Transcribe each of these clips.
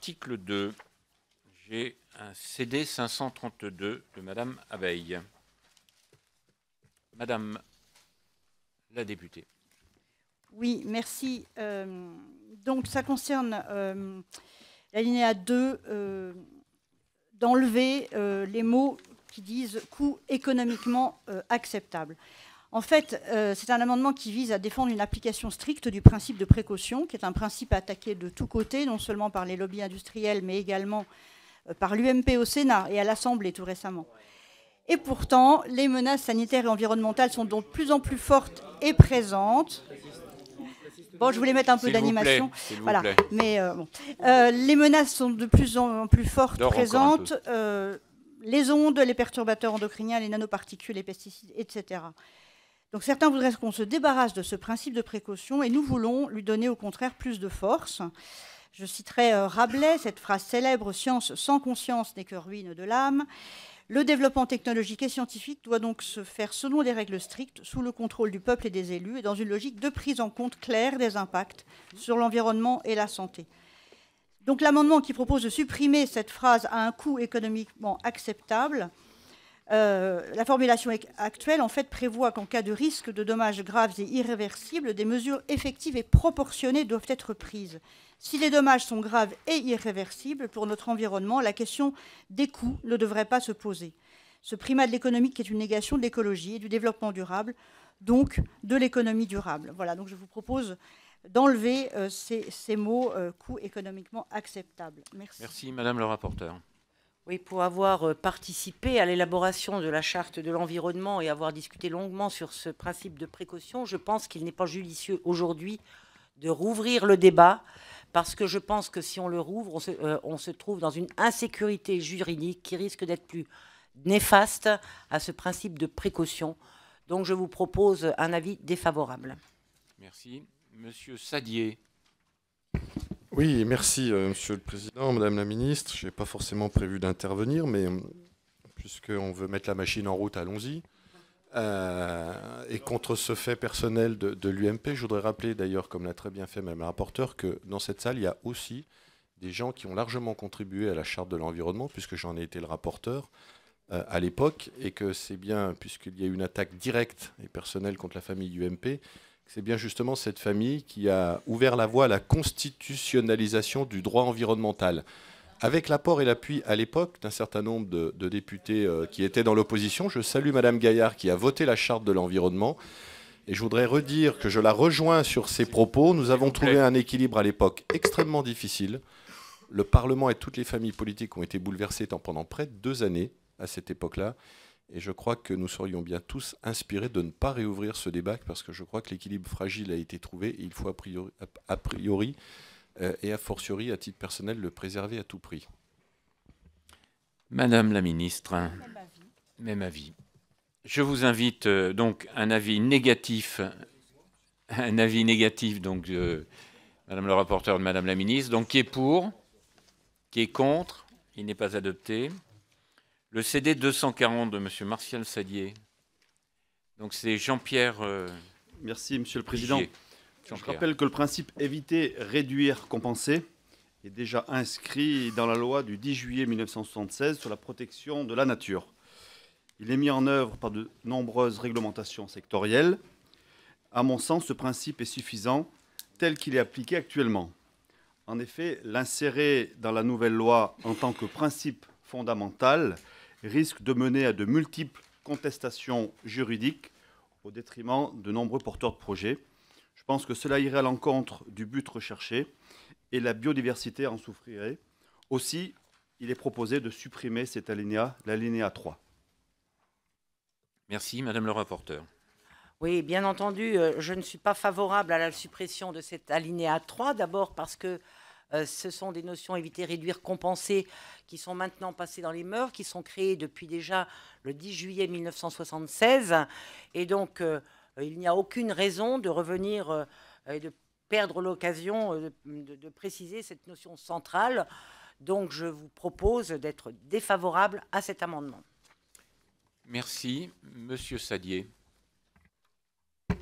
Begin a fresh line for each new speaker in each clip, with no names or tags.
Article 2, j'ai un CD 532 de Madame Abeille. Madame la députée.
Oui, merci. Euh, donc ça concerne euh, l'alinéa 2, euh, d'enlever les mots qui disent coût économiquement acceptable. En fait, euh, c'est un amendement qui vise à défendre une application stricte du principe de précaution, qui est un principe attaqué de tous côtés, non seulement par les lobbies industriels, mais également euh, par l'UMP au Sénat et à l'Assemblée tout récemment. Et pourtant, les menaces sanitaires et environnementales sont donc de plus en plus fortes et présentes. Bon, je voulais mettre un peu d'animation. Voilà. Mais euh, les menaces sont de plus en plus fortes, et présentes. les ondes, les perturbateurs endocriniens, les nanoparticules, les pesticides, etc. Donc certains voudraient qu'on se débarrasse de ce principe de précaution et nous voulons lui donner au contraire plus de force. Je citerai euh, Rabelais, cette phrase célèbre, Science sans conscience n'est que ruine de l'âme. Le développement technologique et scientifique doit donc se faire selon des règles strictes, sous le contrôle du peuple et des élus, et dans une logique de prise en compte claire des impacts sur l'environnement et la santé. Donc l'amendement qui propose de supprimer cette phrase à un coût économiquement acceptable euh, la formulation actuelle prévoit qu'en cas de risque de dommages graves et irréversibles, des mesures effectives et proportionnées doivent être prises. Si les dommages sont graves et irréversibles pour notre environnement, la question des coûts ne devrait pas se poser. Ce primat de l'économique est une négation de l'écologie et du développement durable, donc de l'économie durable. Voilà, donc je vous propose d'enlever euh, ces, mots euh, coûts économiquement acceptables. Merci.
Merci, Madame le rapporteur.
Oui, pour avoir euh, participé à l'élaboration de la charte de l'environnement et avoir discuté longuement sur ce principe de précaution, je pense qu'il n'est pas judicieux aujourd'hui de rouvrir le débat parce que je pense que si on le rouvre, on se, euh, trouve dans une insécurité juridique qui risque d'être plus néfaste à ce principe de précaution. Donc je vous propose un avis défavorable.
Merci. Monsieur
Sadier. Oui, merci euh, Monsieur le Président, Madame la Ministre. Je n'ai pas forcément prévu d'intervenir, mais euh, puisqu'on veut mettre la machine en route, allons-y. Euh, et contre ce fait personnel de, l'UMP, je voudrais rappeler d'ailleurs, comme l'a très bien fait Madame la rapporteure, que dans cette salle, il y a aussi des gens qui ont largement contribué à la charte de l'environnement, puisque j'en ai été le rapporteur à l'époque, et que c'est bien, puisqu'il y a eu une attaque directe et personnelle contre la famille UMP, c'est bien justement cette famille qui a ouvert la voie à la constitutionnalisation du droit environnemental. Avec l'apport et l'appui à l'époque d'un certain nombre de, députés euh, qui étaient dans l'opposition, je salue Madame Gaillard qui a voté la charte de l'environnement. Et je voudrais redire que je la rejoins sur ses propos. Nous avons trouvé un équilibre à l'époque extrêmement difficile. Le Parlement et toutes les familles politiques ont été bouleversées pendant près de deux années à cette époque-là. Et je crois que nous serions bien tous inspirés de ne pas réouvrir ce débat parce que je crois que l'équilibre fragile a été trouvé et il faut a priori, euh, et a fortiori à titre personnel le préserver à tout prix.
Madame la ministre, même avis. Je vous invite euh, donc un avis négatif, un avis négatif donc Madame le rapporteur de Madame la ministre, donc qui est pour, qui est contre, il n'est pas adopté le CD 240 de M. Martial Sadier. Donc c'est Jean-Pierre. Euh, Merci, M. le Président. Je rappelle
que le principe éviter, réduire, compenser est déjà inscrit dans la loi du 10 juillet 1976 sur la protection de la nature. Il est mis en œuvre par de nombreuses réglementations sectorielles. À mon sens, ce principe est suffisant tel qu'il est appliqué actuellement. En effet, l'insérer dans la nouvelle loi en tant que principe fondamental risque de mener à de multiples contestations juridiques au détriment de nombreux porteurs de projets. Je pense que cela irait à l'encontre du but recherché et la biodiversité en souffrirait. Aussi, il est proposé de supprimer cet alinéa, l'alinéa 3. Merci,
Madame le rapporteur.
Oui, bien entendu, euh, je ne suis pas favorable à la suppression de cet alinéa 3, d'abord parce que euh, ce sont des notions éviter, réduire, compenser qui sont maintenant passées dans les mœurs, qui sont créées depuis déjà le 10 juillet 1976. Et donc, euh, il n'y a aucune raison de revenir euh, et de perdre l'occasion de, de, préciser cette notion centrale. Donc, je vous propose d'être défavorable à cet amendement.
Merci, Monsieur Sadier.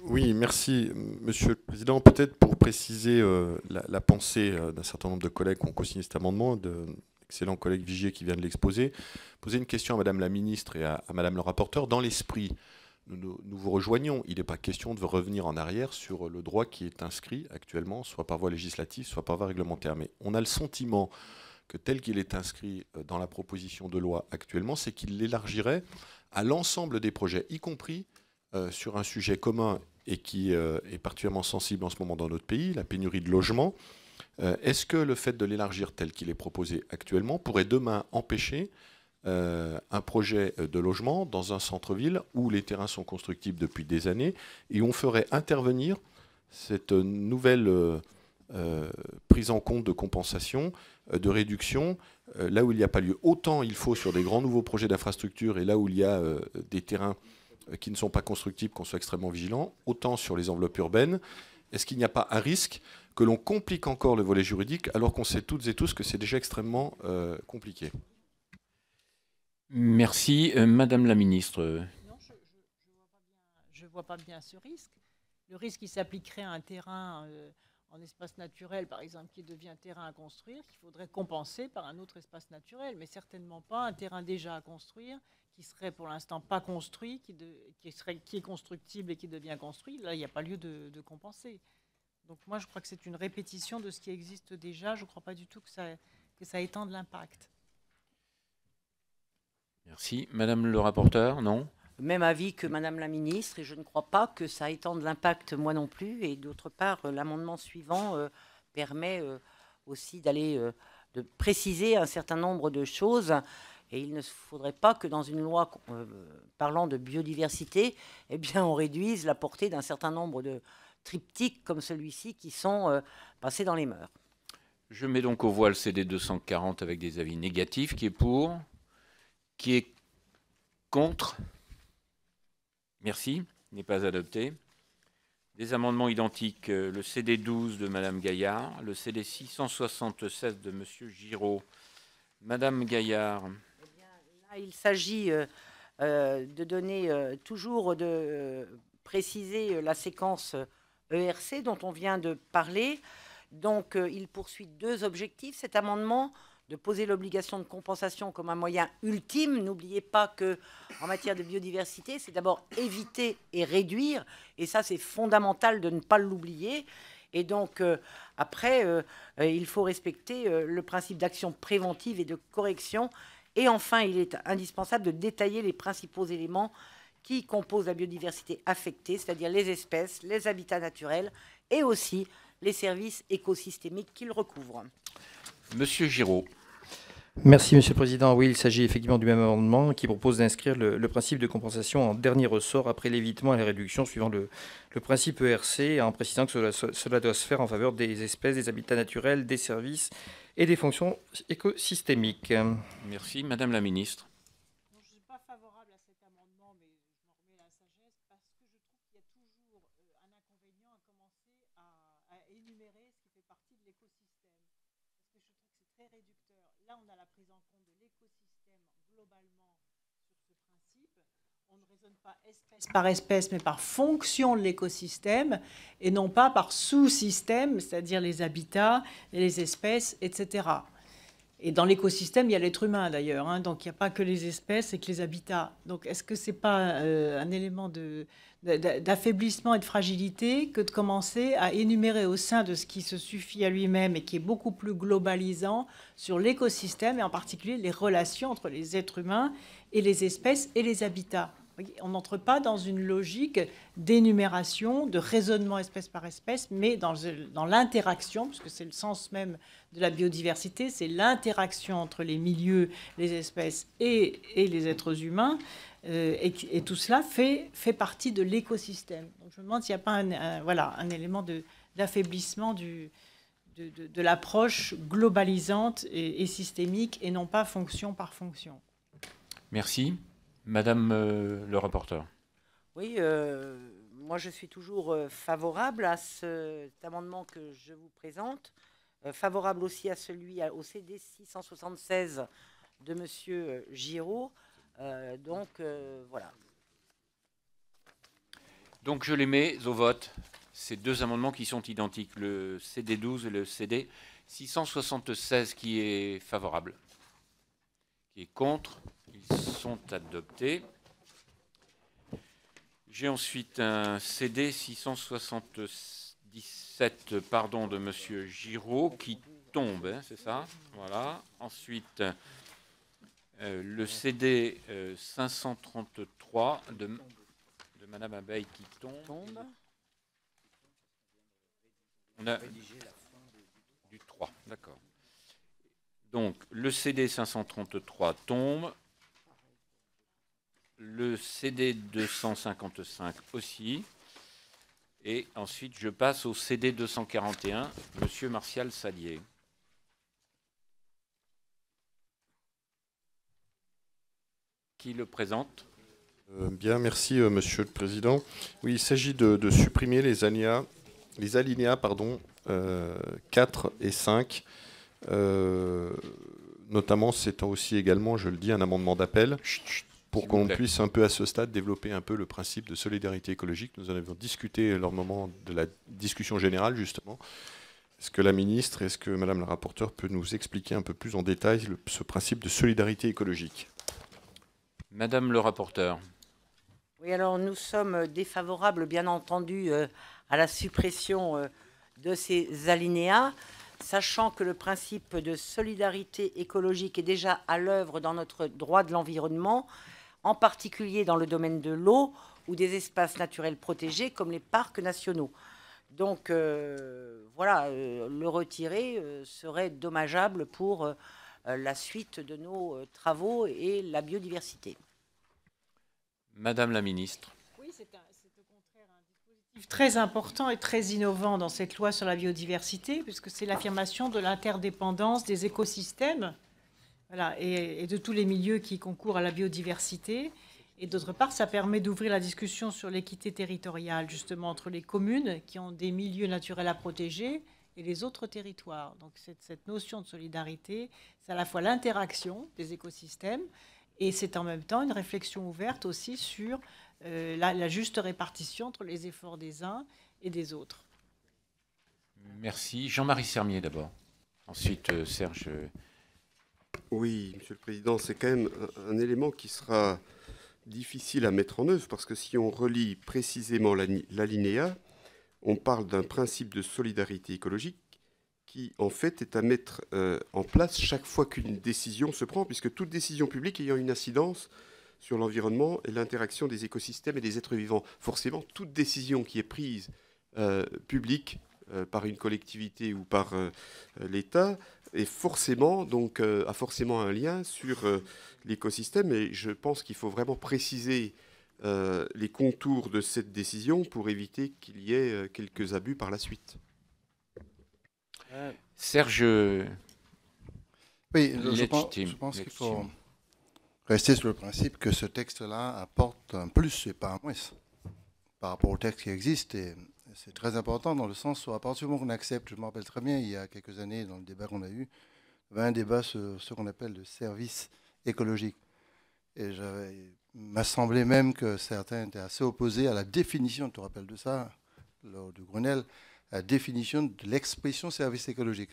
Oui, merci, Monsieur le Président. Peut-être pour préciser euh, la, pensée euh, d'un certain nombre de collègues qui ont co cet amendement, de collègues collègue Vigier qui vient de l'exposer, poser une question à Madame la Ministre et à, Madame le rapporteur. Dans l'esprit, nous, nous, vous rejoignons. Il n'est pas question de revenir en arrière sur le droit qui est inscrit actuellement, soit par voie législative, soit par voie réglementaire. Mais on a le sentiment que tel qu'il est inscrit euh, dans la proposition de loi actuellement, c'est qu'il l'élargirait à l'ensemble des projets, y compris euh, sur un sujet commun et qui euh, est particulièrement sensible en ce moment dans notre pays, la pénurie de logements. Euh, est-ce que le fait de l'élargir tel qu'il est proposé actuellement pourrait demain empêcher un projet de logement dans un centre-ville où les terrains sont constructibles depuis des années et où on ferait intervenir cette nouvelle prise en compte de compensation, de réduction, là où il n'y a pas lieu. Autant il faut sur des grands nouveaux projets d'infrastructure et là où il y a des terrains qui ne sont pas constructibles qu'on soit extrêmement vigilant, autant sur les enveloppes urbaines. Est-ce qu'il n'y a pas un risque que l'on complique encore le volet juridique alors qu'on sait toutes et tous que c'est déjà extrêmement euh, compliqué
Merci. Euh, Madame la ministre. Euh.
Non, je ne vois, pas bien ce risque. Le risque qui s'appliquerait à un terrain en espace naturel, par exemple, qui devient terrain à construire, qu'il faudrait compenser par un autre espace naturel, mais certainement pas un terrain déjà à construire qui serait pour l'instant pas construit, qui, serait, qui est constructible et qui devient construit, là, il n'y a pas lieu de, compenser. Donc moi, je crois que c'est une répétition de ce qui existe déjà. Je ne crois pas du tout que ça,
que ça étende l'impact.
Merci. Madame le rapporteur, non
Même avis que Madame la ministre, et je ne crois pas que ça étende l'impact moi non plus. Et d'autre part, euh, l'amendement suivant euh, permet euh, aussi d'aller, de préciser un certain nombre de choses et il ne faudrait pas que dans une loi euh, parlant de biodiversité, eh bien, on réduise la portée d'un certain nombre de triptyques comme celui-ci qui sont euh, passés dans les mœurs.
Je mets donc au voile CD 240 avec des avis négatifs. Qui est pour Qui est contre Merci. n'est pas adopté. Des amendements identiques, euh, le CD 12 de Madame Gaillard, le CD 676 de M. Giraud. Madame Gaillard.
Ah, il s'agit euh, euh, de donner euh, toujours de préciser la séquence ERC e dont on vient de parler. Donc, il poursuit deux objectifs. Cet amendement de poser l'obligation de compensation comme un moyen ultime. N'oubliez pas que en matière de biodiversité, c'est d'abord éviter et réduire, et ça c'est fondamental de ne pas l'oublier. Et donc après, il faut respecter le principe d'action préventive et de correction et enfin, il est indispensable de détailler les principaux éléments qui composent la biodiversité affectée, c'est-à-dire les espèces, les habitats naturels et aussi les services écosystémiques qu'ils recouvrent.
Monsieur Giraud. Merci, Monsieur le Président. Oui, il s'agit effectivement du même amendement qui propose d'inscrire le, principe de compensation en dernier ressort après l'évitement et la réduction suivant le, principe ERC en précisant que cela, cela, doit se faire en faveur des espèces, des habitats naturels, des services et des fonctions écosystémiques. Merci, Madame la Ministre.
par espèce, mais par fonction de l'écosystème, et non pas par sous-système, c'est-à-dire les habitats, les espèces, etc. Et dans l'écosystème, il y a l'être humain d'ailleurs, hein, donc il n'y a pas que les espèces et que les habitats. Donc est-ce que c'est pas euh, un élément de d'affaiblissement et de fragilité que de commencer à énumérer au sein de ce qui se suffit à lui-même et qui est beaucoup plus globalisant sur l'écosystème et en particulier les relations entre les êtres humains et les espèces et les habitats on n'entre pas dans une logique d'énumération, de raisonnement espèce par espèce, mais dans, l'interaction, puisque c'est le sens même de la biodiversité, c'est l'interaction entre les milieux, les espèces et, les êtres humains. Euh, et, tout cela fait, partie de l'écosystème. je me demande s'il n'y a pas un, élément d'affaiblissement de, l'approche globalisante et, et systémique et non pas fonction par fonction.
Merci. Madame euh, le rapporteur.
Oui, euh, moi je suis toujours euh, favorable à cet amendement que je vous présente, favorable aussi à celui au CD 676 de Monsieur Giraud. donc voilà.
Donc je les mets au vote. Ces deux amendements qui sont identiques, le CD 12 et le CD 676 qui est favorable, qui est contre, sont adoptés. J'ai ensuite un CD 677 pardon, de M. Giraud qui tombe, hein, c'est ça Voilà. Ensuite, euh, le CD 533 euh, de, de Madame Abeille qui tombe. On a
du
3, d'accord. Donc, le CD 533 tombe le CD 255 aussi. Et ensuite, je passe au CD 241, Monsieur Martial Salier. Qui le présente
euh, Bien, merci euh, Monsieur le Président. Oui, il s'agit de, supprimer les alinéas, les alinéas pardon, 4 euh, et 5 notamment c'est aussi également, je le dis, un amendement d'appel. Chut, chut pour qu'on puisse un peu à ce stade développer un peu le principe de solidarité écologique. Nous en avions discuté lors moment de la discussion générale, justement. Est-ce que la ministre, est-ce que Madame la rapporteure peut nous expliquer un peu plus en détail ce principe de solidarité écologique
Madame le rapporteur.
Oui, alors nous sommes défavorables, bien entendu, euh, à la suppression euh, de ces alinéas, sachant que le principe de solidarité écologique est déjà à l'œuvre dans notre droit de l'environnement en particulier dans le domaine de l'eau ou des espaces naturels protégés comme les parcs nationaux. Donc euh, voilà, euh, le retirer euh, serait dommageable pour la suite de nos travaux et la biodiversité.
Madame la ministre. Oui, c'est au
contraire un dispositif très important et très innovant dans cette loi sur la biodiversité, puisque c'est l'affirmation de l'interdépendance des écosystèmes et, de tous les milieux qui concourent à la biodiversité. Et d'autre part, ça permet d'ouvrir la discussion sur l'équité territoriale, justement, entre les communes qui ont des milieux naturels à protéger et les autres territoires. Donc cette, notion de solidarité, c'est à la fois l'interaction des écosystèmes et c'est en même temps une réflexion ouverte aussi sur euh, la, la juste répartition entre les efforts des uns et des autres.
Merci. Jean-Marie Sermier d'abord. Ensuite, euh, Serge euh, oui, Monsieur le Président, c'est quand même un, élément qui sera difficile à mettre en œuvre parce que si on relie précisément l'alinéa, on parle d'un principe de solidarité écologique qui en fait est à mettre euh, en place chaque fois qu'une décision se prend, puisque toute décision publique ayant une incidence sur l'environnement et l'interaction des écosystèmes et des êtres vivants. Forcément, toute décision qui est prise euh, publique euh, par une collectivité ou par l'État et forcément, donc, euh, a forcément un lien sur euh, l'écosystème. Et je pense qu'il faut vraiment préciser euh, les contours de cette décision pour éviter qu'il y ait quelques abus par la
suite. Serge. Oui, je, pense, qu'il faut rester sur le principe que ce texte-là apporte un plus et pas un moins par rapport au texte qui existe c'est très important dans le sens où à partir du moment qu'on accepte, je me rappelle très bien, il y a quelques années, dans le débat qu'on a eu, il y avait un débat sur ce qu'on appelle le service écologique. Et il m'a semblé même que certains étaient assez opposés à la définition, tu te rappelles de ça, lors du Grenelle, la définition de l'expression service écologique.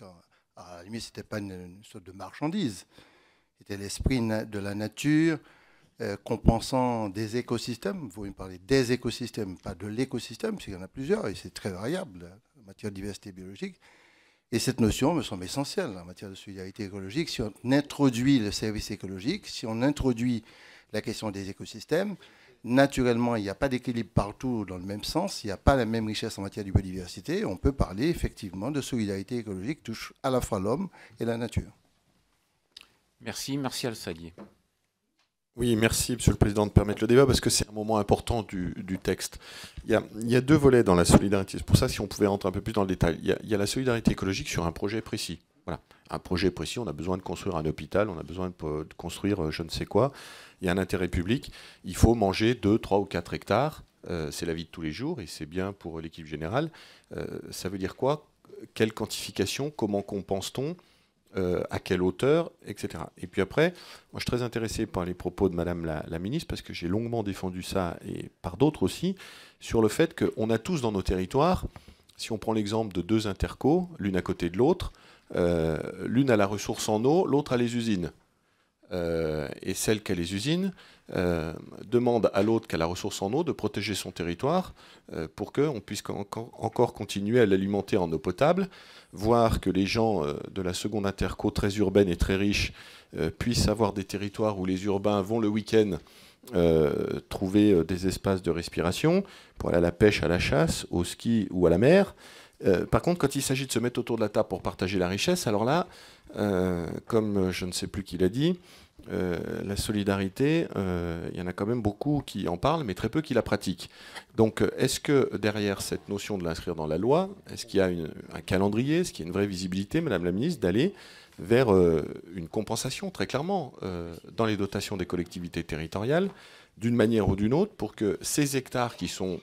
à la limite, ce n'était pas une, une, sorte de marchandise, c'était l'esprit de la nature, euh, compensant des écosystèmes. Vous me parler des écosystèmes, pas de l'écosystème, parce qu'il y en a plusieurs et c'est très variable en matière de diversité biologique. Et cette notion me semble essentielle en matière de solidarité écologique. Si on introduit le service écologique, si on introduit la question des écosystèmes, naturellement, il n'y a pas d'équilibre partout dans le même sens, il n'y a pas la même richesse en matière de biodiversité. On peut parler effectivement de solidarité écologique touche à la fois l'homme et la nature.
Merci, merci al
oui,
merci Monsieur le Président de permettre le débat parce que c'est un moment important du, texte. Il y, a, deux volets dans la solidarité. C'est pour ça si on pouvait rentrer un peu plus dans le détail. Il y a, la solidarité écologique sur un projet précis. Voilà. Un projet précis, on a besoin de construire un hôpital, on a besoin de, construire euh, je ne sais quoi. Il y a un intérêt public. Il faut manger 2, 3 ou 4 hectares. Euh, c'est la vie de tous les jours et c'est bien pour l'équipe générale. Euh, ça veut dire quoi Quelle quantification Comment compense-t-on euh, à quelle hauteur, etc. Et puis après, moi je suis très intéressé par les propos de Madame la, ministre, parce que j'ai longuement défendu ça, et par d'autres aussi, sur le fait qu'on a tous dans nos territoires, si on prend l'exemple de deux intercos, l'une à côté de l'autre, euh, l'une a la ressource en eau, l'autre a les usines. Euh, et celle qui a les usines, euh, demande à l'autre qu'à la ressource en eau de protéger son territoire euh, pour qu'on puisse encore continuer à l'alimenter en eau potable, voir que les gens euh, de la seconde interco très urbaine et très riche puissent avoir des territoires où les urbains vont le week-end trouver des espaces de respiration pour aller à la pêche, à la chasse, au ski ou à la mer. par contre, quand il s'agit de se mettre autour de la table pour partager la richesse, alors là, comme je ne sais plus qui l'a dit, euh, la solidarité, euh, il y en a quand même beaucoup qui en parlent, mais très peu qui la pratiquent. Donc, euh, est-ce que derrière cette notion de l'inscrire dans la loi, est-ce qu'il y a un calendrier, est-ce qu'il y a une vraie visibilité, Madame la Ministre, d'aller vers une compensation, très clairement, dans les dotations des collectivités territoriales, d'une manière ou d'une autre, pour que ces hectares qui sont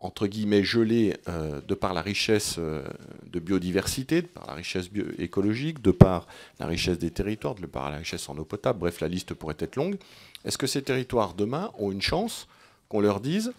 entre guillemets gelés euh, de par la richesse euh, de biodiversité, de par la richesse écologique, de par la richesse des territoires, de par la richesse en eau potable, bref, la liste pourrait être longue. Est-ce que ces territoires demain ont une chance qu'on leur dise,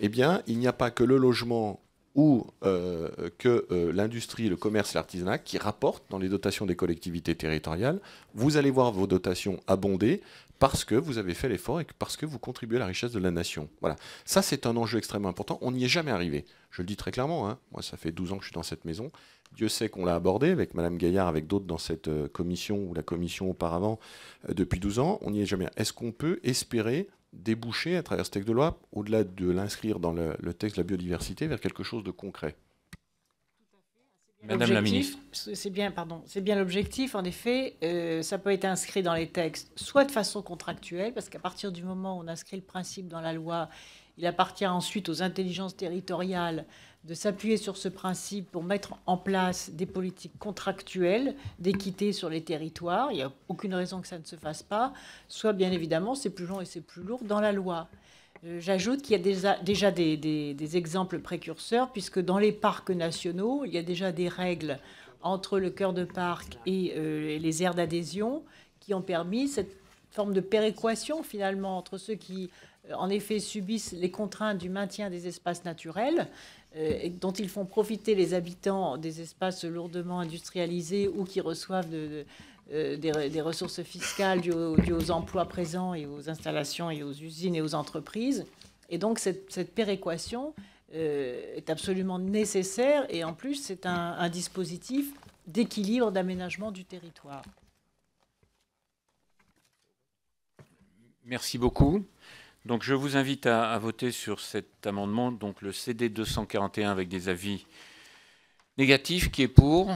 eh bien, il n'y a pas que le logement ou euh, que l'industrie, le commerce, l'artisanat qui rapportent dans les dotations des collectivités territoriales, vous allez voir vos dotations abonder parce que vous avez fait l'effort et parce que vous contribuez à la richesse de la nation. Voilà. Ça, c'est un enjeu extrêmement important. On n'y est jamais arrivé. Je le dis très clairement. Hein. Moi, ça fait 12 ans que je suis dans cette maison. Dieu sait qu'on l'a abordé avec Mme Gaillard, avec d'autres dans cette euh, commission ou la commission auparavant euh, depuis 12 ans. On n'y est jamais. Est-ce qu'on peut espérer déboucher à travers ce texte de loi, au-delà de l'inscrire dans le, texte de la biodiversité, vers quelque chose de concret Madame la ministre.
C'est bien, pardon, c'est bien l'objectif. En effet, euh, ça peut être inscrit dans les textes, soit de façon contractuelle, parce qu'à partir du moment où on inscrit le principe dans la loi, il appartient ensuite aux intelligences territoriales de s'appuyer sur ce principe pour mettre en place des politiques contractuelles d'équité sur les territoires. Il n'y a aucune raison que ça ne se fasse pas. Soit, bien évidemment, c'est plus long et c'est plus lourd dans la loi. Euh, j'ajoute qu'il y a déjà, des, exemples précurseurs, puisque dans les parcs nationaux, il y a déjà des règles entre le cœur de parc et euh, les aires d'adhésion qui ont permis cette forme de péréquation finalement entre ceux qui, euh, en effet, subissent les contraintes du maintien des espaces naturels, et dont ils font profiter les habitants des espaces lourdement industrialisés ou qui reçoivent de euh, des, ressources fiscales dues, aux emplois présents et aux installations et aux usines et aux entreprises. Et donc cette, péréquation euh, est absolument nécessaire et en plus c'est un, dispositif d'équilibre, d'aménagement du territoire.
Merci beaucoup. Donc je vous invite à, à, voter sur cet amendement, donc le CD 241 avec des avis négatifs, qui est pour,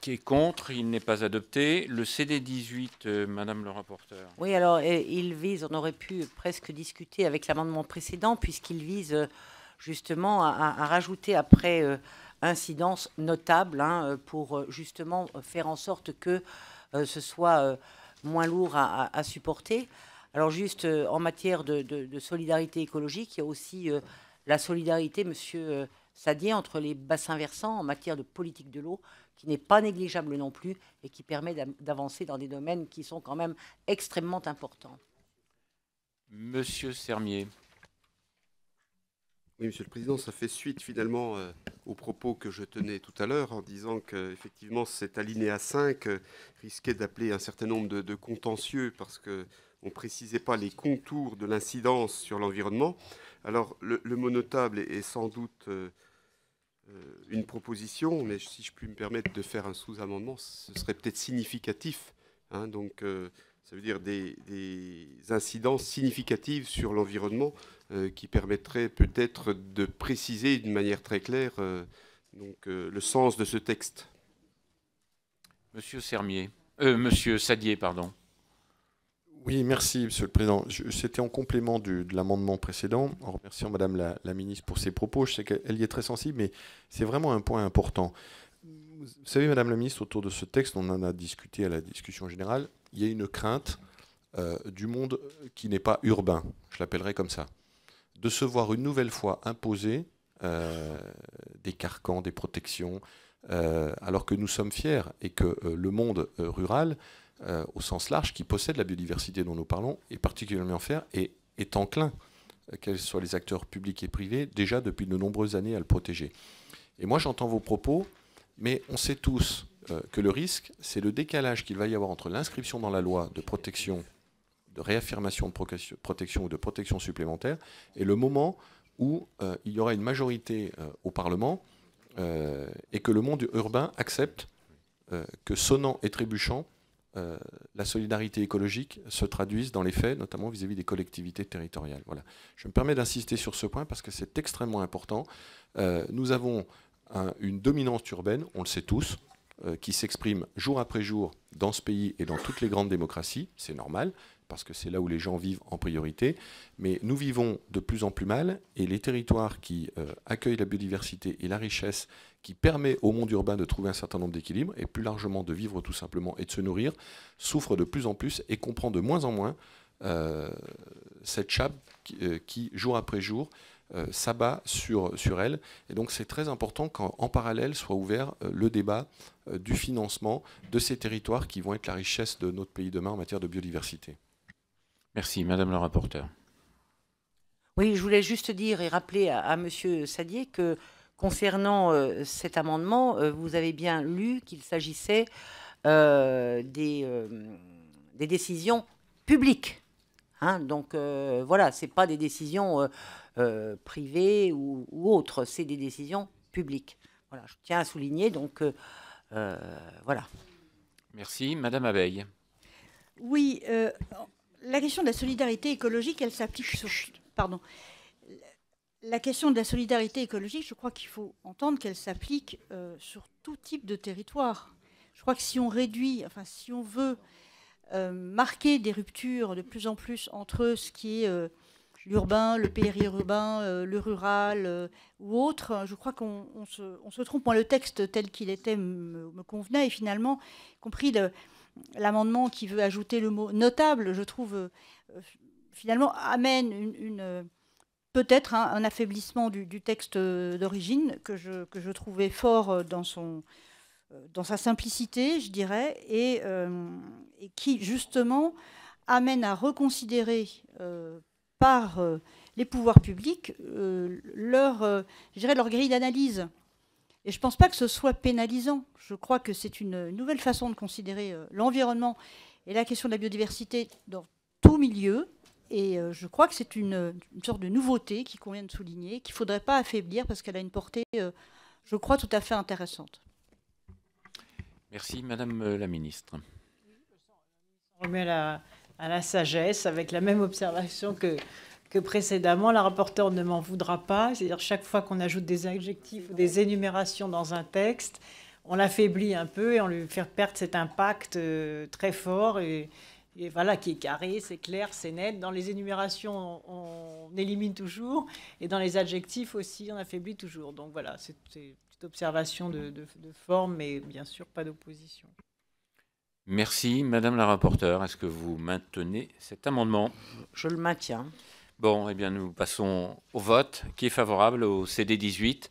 qui est contre, il n'est pas adopté. Le CD18, euh, Madame le rapporteur. Oui,
alors euh, il vise, on aurait pu presque discuter avec l'amendement précédent, puisqu'il vise euh, justement à, rajouter après incidence notable, hein, pour justement faire en sorte que ce soit moins lourd à, supporter. Alors juste en matière de, solidarité écologique, il y a aussi la solidarité, Monsieur Sadier, entre les bassins versants en matière de politique de l'eau qui n'est pas négligeable non plus et qui permet d'avancer dans des domaines qui sont quand même extrêmement importants.
Monsieur Sermier. Oui, Monsieur le Président, ça fait suite finalement euh, aux propos que je tenais tout à l'heure en disant qu'effectivement cette alinéa 5 euh, risquait d'appeler un certain nombre de, contentieux parce qu'on ne précisait pas les contours de l'incidence sur l'environnement. Alors le, mot notable est, sans doute... Euh, euh, une proposition, mais si je puis me permettre de faire un sous-amendement, ce serait peut-être significatif. Hein. donc, euh, ça veut dire des, incidences significatives sur l'environnement euh, qui permettraient peut-être de préciser d'une manière très claire donc, le sens de ce texte.
Monsieur Sermier, Monsieur Sadier, pardon.
Oui, merci, Monsieur le Président. C'était en complément de l'amendement précédent, en remerciant Madame la, ministre pour ses propos. Je sais qu'elle y est très sensible, mais c'est vraiment un point important. Vous savez, Madame la ministre, autour de ce texte, on en a discuté à la discussion générale, il y a une crainte euh, du monde qui n'est pas urbain, je l'appellerai comme ça, de se voir une nouvelle fois imposer euh, des carcans, des protections, euh, alors que nous sommes fiers et que le monde rural euh, au sens large qui possède la biodiversité dont nous parlons, et particulièrement faire, et est enclin, euh, quels soient les acteurs publics et privés, déjà depuis de nombreuses années à le protéger. Et moi j'entends vos propos, mais on sait tous euh, que le risque, c'est le décalage qu'il va y avoir entre l'inscription dans la loi de protection, de réaffirmation de protection ou de protection supplémentaire, et le moment où il y aura une majorité au Parlement et que le monde urbain accepte que sonnant et trébuchant, euh, la solidarité écologique se traduise dans les faits, notamment vis-à-vis des collectivités territoriales. Voilà. Je me permets d'insister sur ce point parce que c'est extrêmement important. Euh, nous avons une dominance urbaine, on le sait tous, euh, qui s'exprime jour après jour dans ce pays et dans toutes les grandes démocraties. C'est normal parce que c'est là où les gens vivent en priorité. Mais nous vivons de plus en plus mal et les territoires qui accueillent la biodiversité et la richesse qui permet au monde urbain de trouver un certain nombre d'équilibres et plus largement de vivre tout simplement et de se nourrir, souffre de plus en plus et comprend de moins en moins euh, cette chape euh, qui, jour après jour, euh, s'abat sur, sur elle. Et donc c'est très important qu'en parallèle soit ouvert le débat du financement de ces territoires qui vont être la richesse de notre pays demain en matière de biodiversité. Merci, Madame la rapporteure.
Oui, je voulais juste dire et rappeler à, à Monsieur Sadier que Concernant euh, cet amendement, euh, vous avez bien lu qu'il s'agissait euh, des, décisions publiques. Hein. donc voilà, ce n'est pas des décisions privées ou, autres, c'est des décisions publiques. Voilà, je tiens à souligner, donc voilà. Merci. Madame Abeille.
Oui, la question de la solidarité écologique, elle s'applique sur... Pardon la question de la solidarité écologique, je crois qu'il faut entendre qu'elle s'applique euh, sur tout type de territoire. Je crois que si on réduit, enfin si on veut euh, marquer des ruptures de plus en plus entre ce qui est euh, l'urbain, le périurbain, le rural ou autre, je crois qu'on se, trompe. Moi, le texte tel qu'il était me, convenait et finalement, y compris l'amendement qui veut ajouter le mot notable, je trouve finalement amène une peut-être un, affaiblissement du, texte euh, d'origine que je, que je, trouvais fort euh, dans, son, euh, dans sa simplicité, je dirais, et, qui justement amène à reconsidérer par les pouvoirs publics leur, je leur grille d'analyse. Et je ne pense pas que ce soit pénalisant. Je crois que c'est une nouvelle façon de considérer l'environnement et la question de la biodiversité dans tout milieu, et euh, je crois que c'est une, sorte de nouveauté qu'il convient de souligner, qu'il ne faudrait pas affaiblir parce qu'elle a une portée, euh, je crois, tout à fait intéressante.
Merci, Madame euh, la Ministre.
On remet à la, sagesse avec la même observation que, que précédemment, la rapporteure ne m'en voudra pas. C'est-à-dire chaque fois qu'on ajoute des adjectifs ou des énumérations dans un texte, on l'affaiblit un peu et on lui fait perdre cet impact très fort et, et voilà, qui est carré, c'est clair, c'est net. Dans les énumérations, on, élimine toujours, et dans les adjectifs aussi, on affaiblit toujours. Donc voilà, c'est une petite observation de, de forme, mais bien sûr, pas d'opposition.
Merci. Madame la rapporteure, est-ce que vous maintenez cet amendement Je le maintiens. Bon, eh bien, nous passons au vote. Qui est favorable au CD 18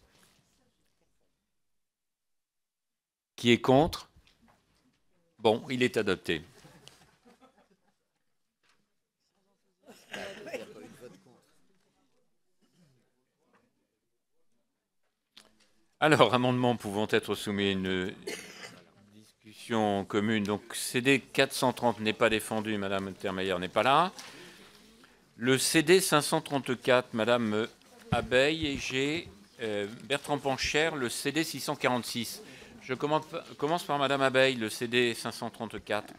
Qui est contre Bon, il est adopté. Alors, amendements pouvant être soumis à une discussion commune. Donc, CD 430 n'est pas défendu, Madame Termeyer n'est pas là. Le CD 534, Madame Abeille, et j'ai euh, Bertrand Pancher, le CD 646. Je commence par Madame Abeille, le CD 534.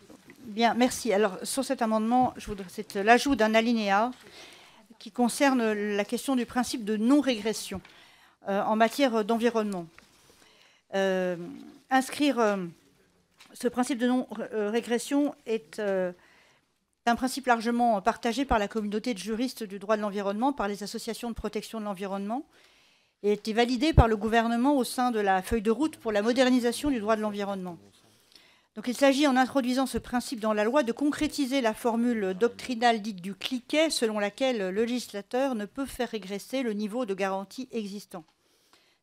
Bien, merci. Alors, sur cet amendement, je voudrais c'est l'ajout d'un alinéa qui concerne la question du principe de non-régression. Euh, en matière d'environnement. Euh, inscrire euh, ce principe de non-régression est un principe largement partagé par la communauté de juristes du droit de l'environnement, par les associations de protection de l'environnement, et a été validé par le gouvernement au sein de la feuille de route pour la modernisation du droit de l'environnement. Donc il s'agit, en introduisant ce principe dans la loi, de concrétiser la formule doctrinale dite du cliquet, selon laquelle le législateur ne peut faire régresser le niveau de garantie existant.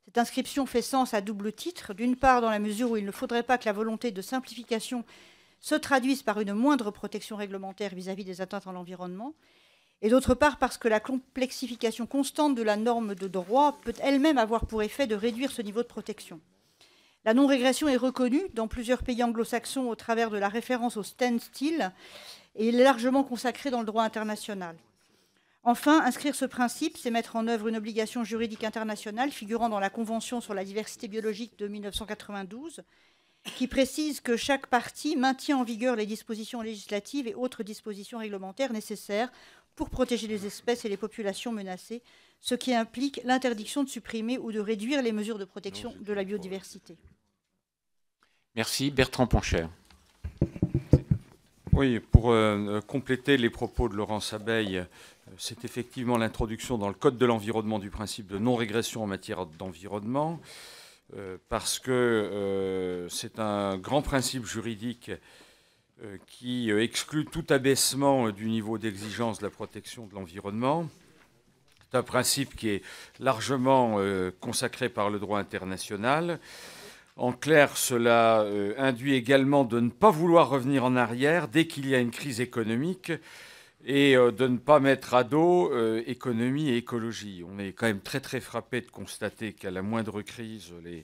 Cette inscription fait sens à double titre, d'une part dans la mesure où il ne faudrait pas que la volonté de simplification se traduise par une moindre protection réglementaire vis à -vis des atteintes à l'environnement, et d'autre part parce que la complexification constante de la norme de droit peut elle-même avoir pour effet de réduire ce niveau de protection. La non-régression est reconnue dans plusieurs pays anglo-saxons au travers de la référence au standstill et est largement consacrée dans le droit international. Enfin, inscrire ce principe, c'est mettre en œuvre une obligation juridique internationale figurant dans la Convention sur la diversité biologique de 1992 qui précise que chaque partie maintient en vigueur les dispositions législatives et autres dispositions réglementaires nécessaires pour protéger les espèces et les populations menacées, ce qui implique l'interdiction de supprimer ou de réduire les mesures de protection de la biodiversité.
Merci. Bertrand Poncher. Oui, pour euh, euh, compléter les propos de Laurence Abeille, euh, c'est effectivement l'introduction dans le Code de l'environnement du principe de non-régression en matière d'environnement, parce que c'est un grand principe juridique qui exclut tout abaissement du niveau d'exigence de la protection de l'environnement. C'est un principe qui est largement consacré par le droit international. En clair, cela euh, induit également de ne pas vouloir revenir en arrière dès qu'il y a une crise économique et euh, de ne pas mettre à dos euh, économie et écologie. On est quand même très très frappé de constater qu'à la moindre crise, les,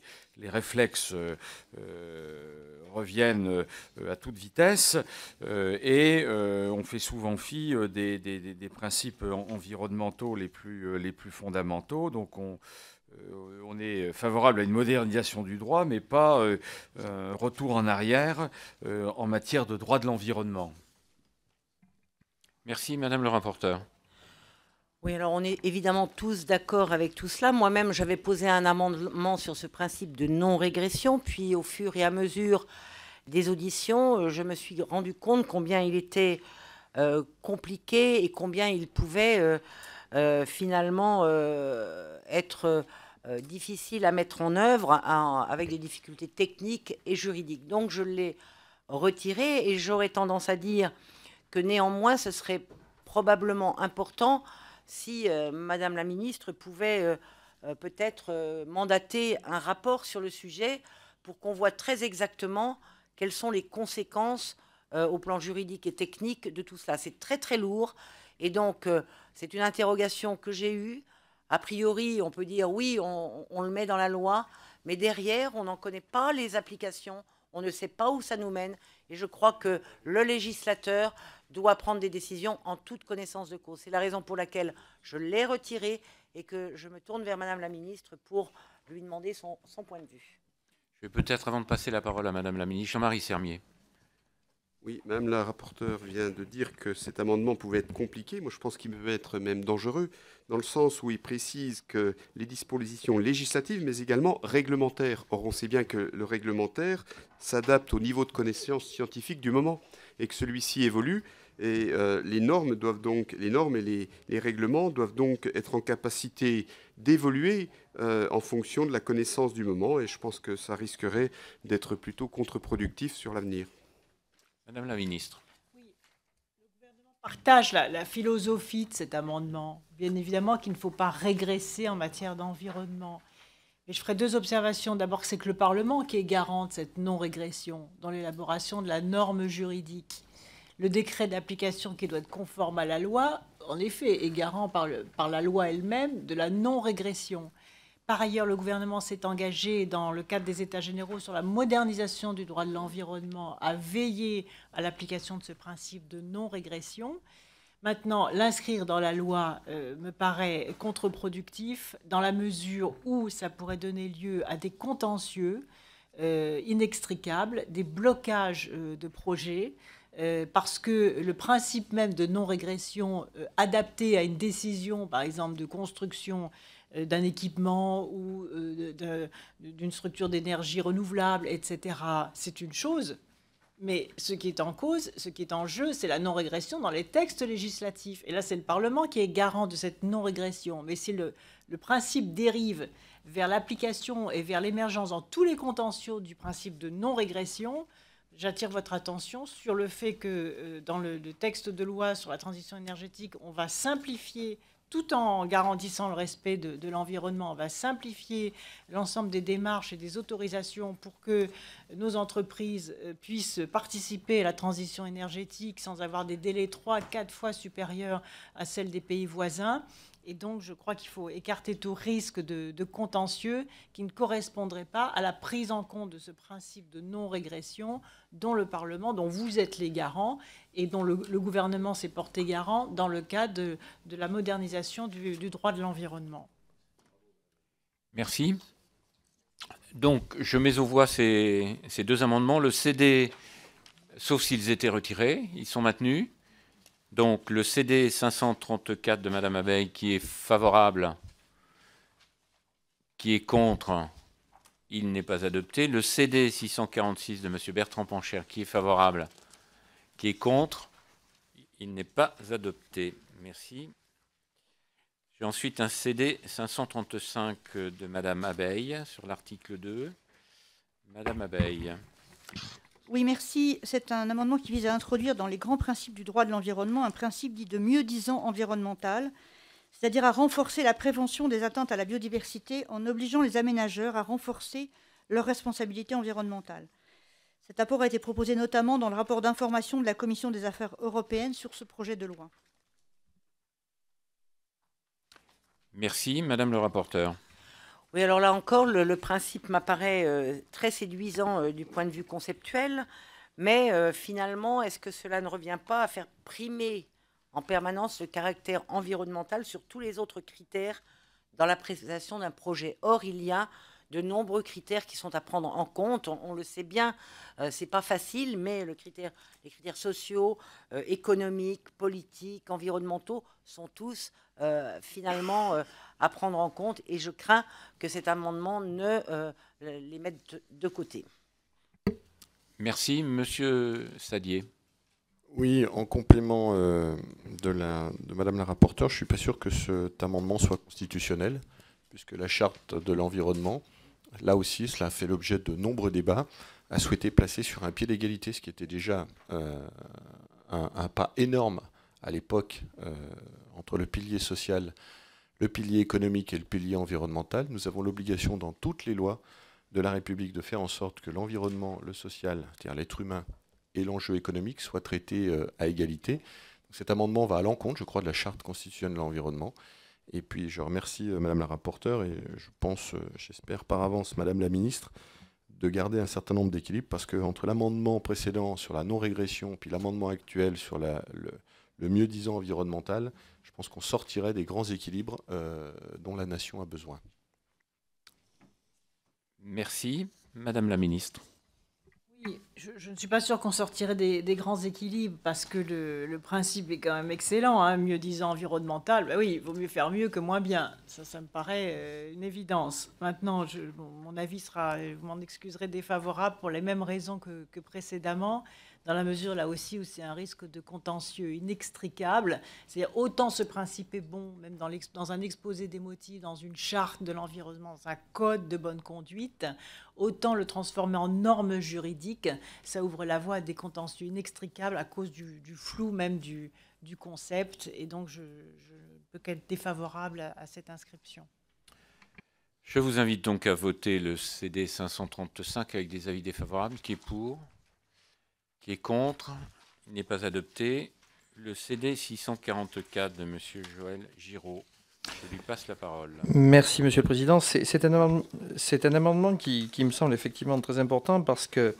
réflexes reviennent à toute vitesse et on fait souvent fi des, des principes environnementaux les plus, les plus fondamentaux. Donc on, euh, on est favorable à une modernisation du droit, mais pas un euh, euh, retour en arrière en matière de droit de l'environnement.
Merci, Madame le rapporteur.
Oui, alors on est évidemment tous d'accord avec tout cela. Moi-même, j'avais posé un amendement sur ce principe de non-régression, puis au fur et à mesure des auditions, je me suis rendu compte combien il était compliqué et combien il pouvait finalement être euh, difficile à mettre en œuvre hein, avec des difficultés techniques et juridiques. Donc je l'ai retiré et j'aurais tendance à dire que néanmoins ce serait probablement important si euh, Madame la Ministre pouvait euh, peut-être mandater un rapport sur le sujet pour qu'on voit très exactement quelles sont les conséquences au plan juridique et technique de tout cela. C'est très très lourd et donc c'est une interrogation que j'ai eue a priori, on peut dire oui, on, le met dans la loi, mais derrière, on n'en connaît pas les applications, on ne sait pas où ça nous mène, et je crois que le législateur doit prendre des décisions en toute connaissance de cause. C'est la raison pour laquelle je l'ai retiré et que je me tourne vers Madame la Ministre pour lui demander son, point de vue.
Je vais peut-être, avant de passer la parole à Madame la Ministre, Jean-Marie Sermier.
Oui, même la rapporteure vient de dire que cet amendement pouvait être compliqué. Moi, je pense qu'il peut être même dangereux, dans le sens où il précise que les dispositions législatives, mais également réglementaires. Or, on sait bien que le réglementaire s'adapte au niveau de connaissance scientifique du moment et que celui-ci évolue. Et euh, les normes doivent donc, les normes et les, règlements doivent donc être en capacité d'évoluer euh, en fonction de la connaissance du moment. Et je pense que ça risquerait d'être plutôt contre-productif sur l'avenir. Madame la ministre. Oui,
le gouvernement partage la, philosophie de cet amendement. Bien évidemment qu'il ne faut pas régresser en matière d'environnement. Mais je ferai deux observations. D'abord, c'est que le Parlement qui est garant de cette non-régression dans l'élaboration de la norme juridique. Le décret d'application qui doit être conforme à la loi, en effet, est garant par la loi elle-même de la non-régression. Par ailleurs, le gouvernement s'est engagé dans le cadre des États généraux sur la modernisation du droit de l'environnement à veiller à l'application de ce principe de non-régression. Maintenant, l'inscrire dans la loi euh, me paraît contre-productif dans la mesure où ça pourrait donner lieu à des contentieux euh, inextricables, des blocages euh, de projets. parce que le principe même de non-régression adapté à une décision, par exemple, de construction, euh, d'un équipement ou euh, d'une structure d'énergie renouvelable, etc., c'est une chose. Mais ce qui est en cause, ce qui est en jeu, c'est la non-régression dans les textes législatifs. Et là, c'est le Parlement qui est garant de cette non-régression. Mais si le, principe dérive vers l'application et vers l'émergence dans tous les contentieux du principe de non-régression, j'attire votre attention sur le fait que euh, dans le, texte de loi sur la transition énergétique, on va simplifier tout en garantissant le respect de, l'environnement. On va simplifier l'ensemble des démarches et des autorisations pour que nos entreprises euh, puissent participer à la transition énergétique sans avoir des délais 3-4 fois supérieurs à celles des pays voisins. Et donc, je crois qu'il faut écarter tout risque de, contentieux qui ne correspondrait pas à la prise en compte de ce principe de non-régression dont le Parlement, dont vous êtes les garants et dont le, gouvernement s'est porté garant dans le cadre de, la modernisation du, droit de l'environnement.
Merci. Donc, je mets aux voix ces deux amendements. Le CD, sauf s'ils étaient retirés, ils sont maintenus. Donc le CD 534 de Madame Abeille qui est favorable, qui est contre, il n'est pas adopté. Le CD 646 de Monsieur Bertrand Pancher qui est favorable, qui est contre, il n'est pas adopté. Merci. J'ai ensuite un CD 535 de Madame Abeille sur l'article 2. Madame Abeille.
Oui, merci. C'est un amendement qui vise à introduire dans les grands principes du droit de l'environnement un principe dit de mieux-disant environnemental, c'est-à-dire à renforcer la prévention des atteintes à la biodiversité en obligeant les aménageurs à renforcer leurs responsabilités environnementales. Cet apport a été proposé notamment dans le rapport d'information de la Commission des affaires européennes sur ce projet de loi.
Merci, Madame le rapporteur.
Oui, alors là encore, le, principe m'apparaît euh, très séduisant euh, du point de vue conceptuel, mais euh, finalement, est-ce que cela ne revient pas à faire primer en permanence le caractère environnemental sur tous les autres critères dans la présentation d'un projet Or, il y a de nombreux critères qui sont à prendre en compte. On, le sait bien, ce euh, c'est pas facile, mais les critères sociaux, euh, économiques, politiques, environnementaux sont tous euh, finalement à prendre en compte. Et je crains que cet amendement ne les mette de côté.
Merci, Monsieur Sadier.
Oui, en complément de, de Madame la rapporteure, je ne suis pas sûr que cet amendement soit constitutionnel puisque la charte de l'environnement là aussi, cela a fait l'objet de nombreux débats, a souhaité placer sur un pied d'égalité, ce qui était déjà euh, un, pas énorme à l'époque euh, entre le pilier social, le pilier économique et le pilier environnemental. Nous avons l'obligation dans toutes les lois de la République de faire en sorte que l'environnement, le social, c'est-à-dire l'être humain et l'enjeu économique soient traités euh, à égalité. cet amendement va à l'encontre, je crois, de la Charte constitutionnelle de l'environnement. Et puis je remercie euh, Madame la rapporteure et euh, je pense, euh, j'espère par avance, Madame la ministre, de garder un certain nombre d'équilibres parce que entre l'amendement précédent sur la non-régression puis l'amendement actuel sur le, mieux-disant environnemental, je pense qu'on sortirait des grands équilibres dont la nation a besoin. Merci, Madame la Ministre.
Je, ne suis pas sûre qu'on sortirait des, grands équilibres parce que le, principe est quand même excellent, hein, mieux disant environnemental. Ben oui, il vaut mieux faire mieux que moins bien. Ça, ça me paraît euh, une évidence. Maintenant, mon avis sera, vous m'en excuserez, défavorable pour les mêmes raisons que précédemment dans la mesure là aussi où c'est un risque de contentieux inextricable. C'est-à-dire autant ce principe est bon, même dans, dans un exposé des motifs, dans une charte de l'environnement, dans un code de bonne conduite, autant le transformer en norme juridique, ça ouvre la voie à des contentieux inextricables à cause du, flou même du, du, concept. Et donc je, je peux qu'être défavorable à, à cette inscription.
Je vous invite donc à voter le CD 535 avec des avis défavorables. Qui est pour qui est contre. Il n'est pas adopté. Le CD 644 de M. Joël Giraud. Je lui passe la parole.
Merci, Monsieur le Président. C'est un, amendement, un amendement qui, qui, me semble effectivement très important parce que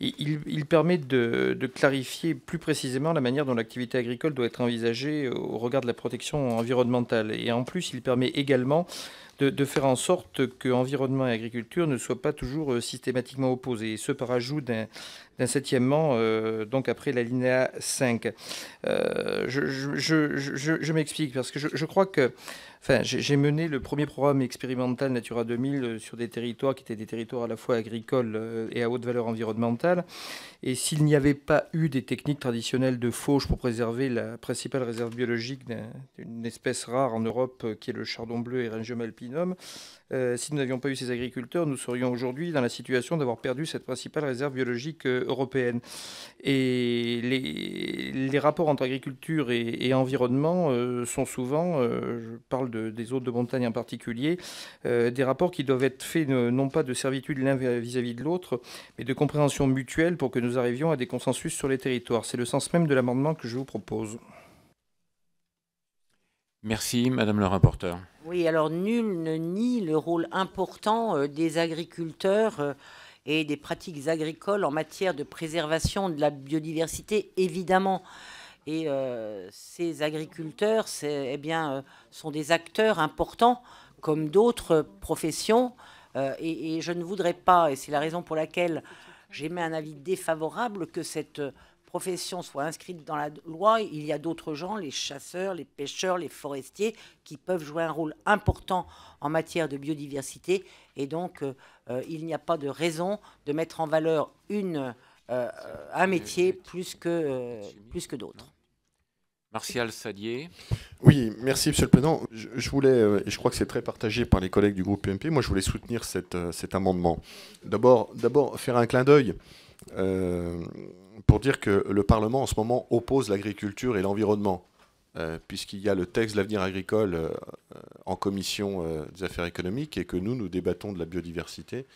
il, permet de, clarifier plus précisément la manière dont l'activité agricole doit être envisagée euh, au regard de la protection environnementale. Et en plus, il permet également de, faire en sorte que environnement et agriculture ne soient pas toujours euh, systématiquement opposés. Et ce par ajout d'un septième septièmement, euh, donc après l'alinéa 5. je, m'explique parce que je, crois que enfin, j'ai mené le premier programme expérimental Natura 2000 sur des territoires qui étaient des territoires à la fois agricoles et à haute valeur environnementale. Et s'il n'y avait pas eu des techniques traditionnelles de fauche pour préserver la principale réserve biologique d'une espèce rare en Europe, euh, qui est le chardon bleu et alpinum, euh, si nous n'avions pas eu ces agriculteurs, nous serions aujourd'hui dans la situation d'avoir perdu cette principale réserve biologique euh, européenne. Et les, rapports entre agriculture et, environnement euh, sont souvent, je parle des zones de montagne en particulier, des rapports qui doivent être faits non pas de servitude l'un vis-à-vis de l'autre, mais de compréhension mutuelle pour que nous arrivions à des consensus sur les territoires. C'est le sens même de l'amendement que je vous propose.
Merci, Madame le rapporteur.
Oui, alors nul ne nie le rôle important euh, des agriculteurs euh, et des pratiques agricoles en matière de préservation de la biodiversité, évidemment. Et euh, ces agriculteurs eh bien, sont des acteurs importants comme d'autres professions. et, et, je ne voudrais pas, et c'est la raison pour laquelle j'émets un avis défavorable, que cette profession soit inscrite dans la loi, il y a d'autres gens, les chasseurs, les pêcheurs, les forestiers, qui peuvent jouer un rôle important en matière de biodiversité. Et donc, euh, euh, il n'y a pas de raison de mettre en valeur une, euh, un métier plus que, plus que d'autres.
Martial Sadier. Oui, merci Monsieur le Président. Je, voulais, et je crois que c'est très partagé par les collègues du groupe PMP, moi je voulais soutenir cet amendement. D'abord, faire un clin d'œil. Euh, pour dire que le Parlement en ce moment oppose l'agriculture et l'environnement, euh, puisqu'il y a le texte de l'avenir agricole euh, en commission euh, des affaires économiques et que nous, nous débattons de la biodiversité.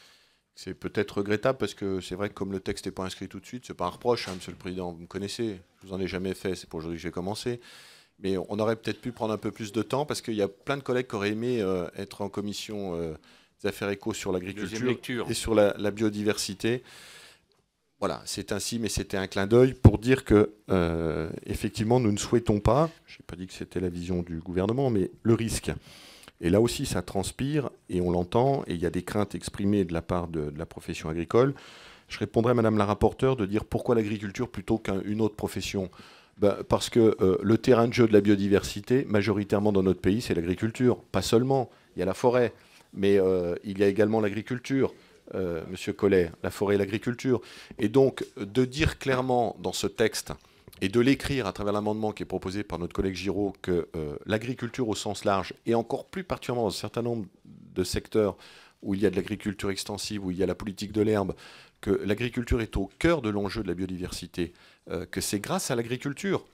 C'est peut-être regrettable parce que c'est vrai que comme le texte n'est pas inscrit tout de suite, c'est pas un reproche, hein, Monsieur le Président, vous me connaissez, je vous en ai jamais fait, c'est pour aujourd'hui que j'ai commencé. Mais on aurait peut-être pu prendre un peu plus de temps parce qu'il y a plein de collègues qui auraient aimé être en commission des affaires éco sur l'agriculture et sur la biodiversité. Voilà, c'est ainsi, mais c'était un clin d'œil pour dire que, euh, effectivement, nous ne souhaitons pas, je n'ai pas dit que c'était la vision du gouvernement, mais le risque. Et là aussi, ça transpire, et on l'entend, et il y a des craintes exprimées de la part de, la profession agricole. Je répondrai à Madame la rapporteure de dire pourquoi l'agriculture plutôt qu'une autre profession. Ben, parce que euh, le terrain de jeu de la biodiversité, majoritairement dans notre pays, c'est l'agriculture. Pas seulement, il y a la forêt, mais euh, il y a également l'agriculture. Euh, Monsieur Collet, la forêt et l'agriculture. Et donc, de dire clairement dans ce texte et de l'écrire à travers l'amendement qui est proposé par notre collègue Giraud que euh, l'agriculture au sens large, et encore plus particulièrement dans un certain nombre de secteurs où il y a de l'agriculture extensive, où il y a la politique de l'herbe, que l'agriculture est au cœur de l'enjeu de la biodiversité, euh, que c'est grâce à l'agriculture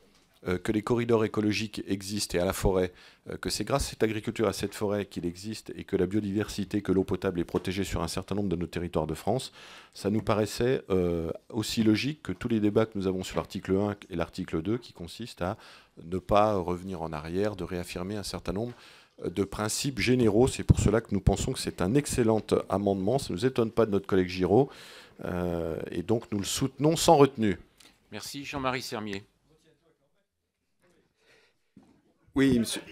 euh, que les corridors écologiques existent et à la forêt, euh, que c'est grâce à cette agriculture, à cette forêt qu'il existe et que la biodiversité, que l'eau potable est protégée sur un certain nombre de nos territoires de France, ça nous paraissait euh, aussi logique que tous les débats que nous avons sur l'article 1 et l'article 2 qui consistent à ne pas revenir en arrière, de réaffirmer un certain nombre de principes généraux. C'est pour cela que nous pensons que c'est un excellent amendement. Ça ne nous étonne pas de notre collègue Giraud. et donc nous le soutenons sans retenue.
Merci Jean-Marie Sermier.
Oui, monsieur.